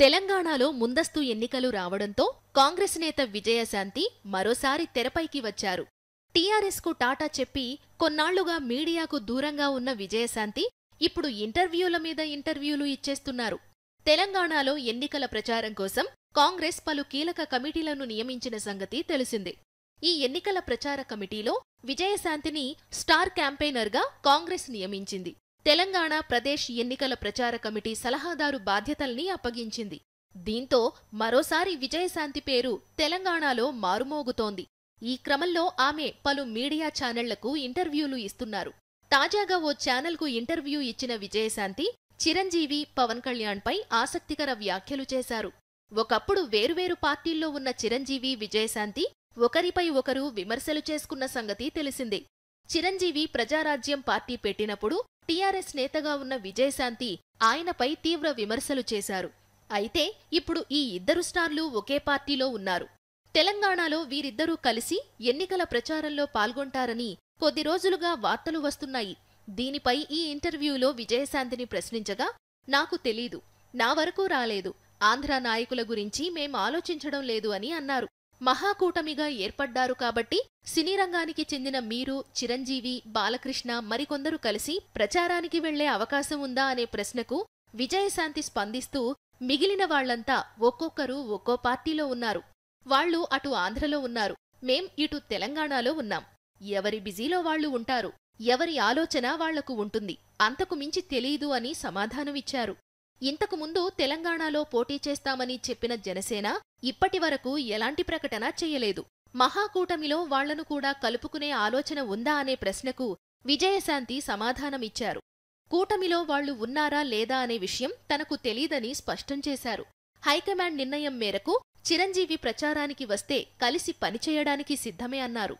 తెలంగాణలో ముందస్తు ఎన్నికలు రావడంతో కాంగ్రెస్ నేత విజయశాంతి మరోసారి తెరపైకి వచ్చారు టీఆర్ఎస్కు టాటా చెప్పి కొన్నాళ్లుగా మీడియాకు దూరంగా ఉన్న విజయశాంతి ఇప్పుడు ఇంటర్వ్యూల మీద ఇంటర్వ్యూలు ఇచ్చేస్తున్నారు తెలంగాణలో ఎన్నికల ప్రచారం కోసం కాంగ్రెస్ పలు కీలక కమిటీలను నియమించిన సంగతి తెలిసిందే ఈ ఎన్నికల ప్రచార కమిటీలో విజయశాంతిని స్టార్ క్యాంపెయినర్గా కాంగ్రెస్ నియమించింది తెలంగాణ ప్రదేశ్ ఎన్నికల ప్రచార కమిటీ సలహాదారు బాధ్యతల్ని అప్పగించింది దీంతో మరోసారి విజయశాంతి పేరు తెలంగాణలో మారుమోగుతోంది ఈ క్రమంలో ఆమె పలు మీడియా ఛానళ్లకు ఇంటర్వ్యూలు ఇస్తున్నారు తాజాగా ఓ ఛానల్కు ఇంటర్వ్యూ ఇచ్చిన విజయశాంతి చిరంజీవి పవన్ కళ్యాణ్పై ఆసక్తికర వ్యాఖ్యలు చేశారు ఒకప్పుడు వేరువేరు పార్టీల్లో ఉన్న చిరంజీవి విజయశాంతి ఒకరిపై ఒకరు విమర్శలు చేసుకున్న సంగతి తెలిసిందే చిరంజీవి ప్రజారాజ్యం పార్టీ పెట్టినప్పుడు టీఆర్ఎస్ నేతగా ఉన్న విజయశాంతి ఆయనపై తీవ్ర విమర్శలు చేశారు అయితే ఇప్పుడు ఈ ఇద్దరు స్టార్లు ఒకే పార్టీలో ఉన్నారు తెలంగాణలో వీరిద్దరూ కలిసి ఎన్నికల ప్రచారంలో పాల్గొంటారని కొద్ది రోజులుగా వార్తలు వస్తున్నాయి దీనిపై ఈ ఇంటర్వ్యూలో విజయశాంతిని ప్రశ్నించగా నాకు తెలీదు నా వరకు రాలేదు ఆంధ్ర నాయకుల గురించి మేం ఆలోచించడం లేదు అని అన్నారు మహాకూటమిగా ఏర్పడ్డారు కాబట్టి సినీ రంగానికి చెందిన మీరు చిరంజీవి బాలకృష్ణ మరికొందరు కలిసి ప్రచారానికి వెళ్లే అవకాశం ఉందా అనే ప్రశ్నకు విజయశాంతి స్పందిస్తూ మిగిలిన వాళ్లంతా ఒక్కొక్కరు ఒక్కో పార్టీలో ఉన్నారు వాళ్ళు అటు ఆంధ్రలో ఉన్నారు మేం ఇటు తెలంగాణలో ఉన్నాం ఎవరి బిజీలో వాళ్ళు ఉంటారు ఎవరి ఆలోచన వాళ్లకు ఉంటుంది అంతకు మించి తెలీదు అని సమాధానమిచ్చారు ఇంతకుముందు తెలంగాణలో పోటీ చేస్తామని చెప్పిన జనసేన ఇప్పటి వరకు ఎలాంటి ప్రకటన చేయలేదు మహాకూటమిలో వాళ్లను కూడా కలుపుకునే ఆలోచన ఉందా అనే ప్రశ్నకు విజయశాంతి సమాధానమిచ్చారు కూటమిలో వాళ్లు ఉన్నారా లేదా అనే విషయం తనకు తెలీదని స్పష్టం చేశారు హైకమాండ్ నిర్ణయం మేరకు చిరంజీవి ప్రచారానికి వస్తే కలిసి పనిచేయడానికి సిద్ధమే అన్నారు